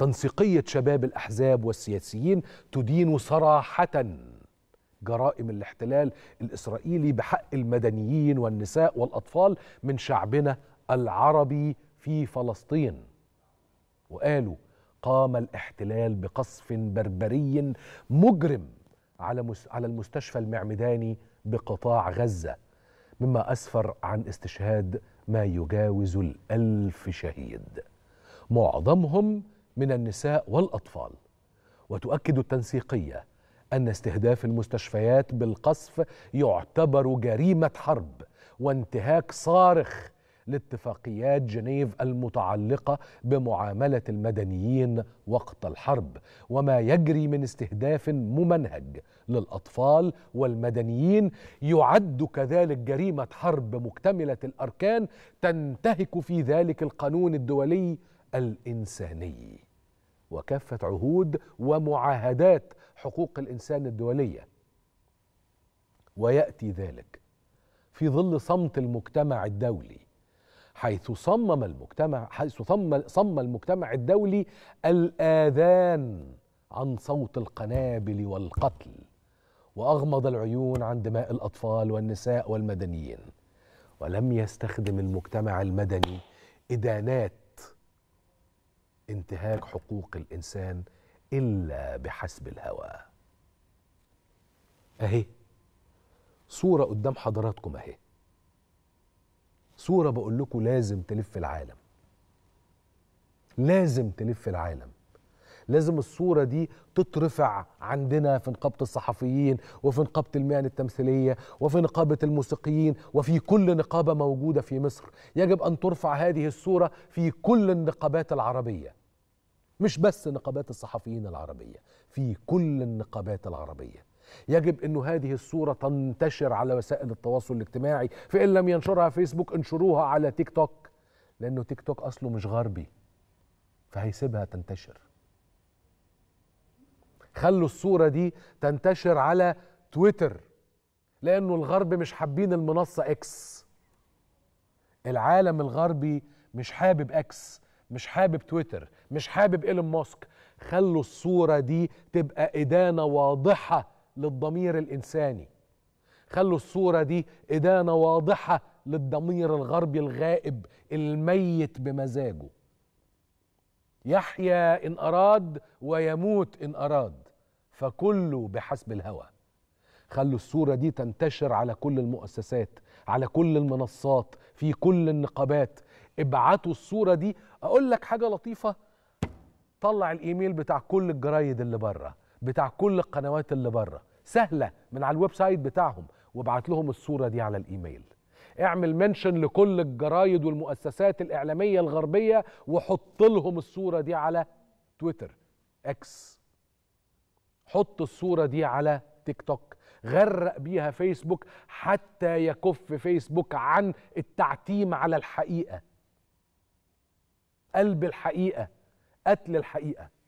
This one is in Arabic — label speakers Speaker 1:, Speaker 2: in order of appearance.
Speaker 1: تنسيقية شباب الأحزاب والسياسيين تدين صراحة جرائم الاحتلال الإسرائيلي بحق المدنيين والنساء والأطفال من شعبنا العربي في فلسطين وقالوا قام الاحتلال بقصف بربري مجرم على على المستشفى المعمداني بقطاع غزة مما أسفر عن استشهاد ما يجاوز الألف شهيد معظمهم من النساء والاطفال وتؤكد التنسيقيه ان استهداف المستشفيات بالقصف يعتبر جريمه حرب وانتهاك صارخ لاتفاقيات جنيف المتعلقه بمعامله المدنيين وقت الحرب وما يجري من استهداف ممنهج للاطفال والمدنيين يعد كذلك جريمه حرب مكتمله الاركان تنتهك في ذلك القانون الدولي الانساني وكافة عهود ومعاهدات حقوق الإنسان الدولية ويأتي ذلك في ظل صمت المجتمع الدولي حيث صمم المجتمع حيث صم صم المجتمع الدولي الآذان عن صوت القنابل والقتل وأغمض العيون عن دماء الأطفال والنساء والمدنيين ولم يستخدم المجتمع المدني إدانات انتهاك حقوق الانسان الا بحسب الهوى اهي صوره قدام حضراتكم اهي صوره بقول لكم لازم تلف العالم لازم تلف العالم لازم الصورة دي تترفع عندنا في نقابة الصحفيين وفي نقابة المهن التمثيلية وفي نقابة الموسيقيين وفي كل نقابة موجودة في مصر يجب أن ترفع هذه الصورة في كل النقابات العربية مش بس نقابات الصحفيين العربية في كل النقابات العربية يجب أن هذه الصورة تنتشر على وسائل التواصل الاجتماعي فإن لم ينشرها فيسبوك انشروها على تيك توك لأنه تيك توك أصله مش غربي فهيسيبها تنتشر خلوا الصورة دي تنتشر على تويتر لأنه الغرب مش حابين المنصة إكس العالم الغربي مش حابب إكس مش حابب تويتر مش حابب ايلون ماسك خلوا الصوره دي تبقى ادانه واضحه للضمير الانساني خلوا الصوره دي ادانه واضحه للضمير الغربي الغائب الميت بمزاجه يحيا ان اراد ويموت ان اراد فكله بحسب الهوى خلوا الصوره دي تنتشر على كل المؤسسات على كل المنصات في كل النقابات ابعتوا الصوره دي اقول لك حاجه لطيفه طلع الايميل بتاع كل الجرايد اللي بره بتاع كل القنوات اللي بره سهله من على الويب سايت بتاعهم وابعت لهم الصوره دي على الايميل اعمل منشن لكل الجرايد والمؤسسات الاعلاميه الغربيه وحط لهم الصوره دي على تويتر اكس حط الصوره دي على تيك توك غرق بيها فيسبوك حتى يكف فيسبوك عن التعتيم على الحقيقه قلب الحقيقه قتل الحقيقه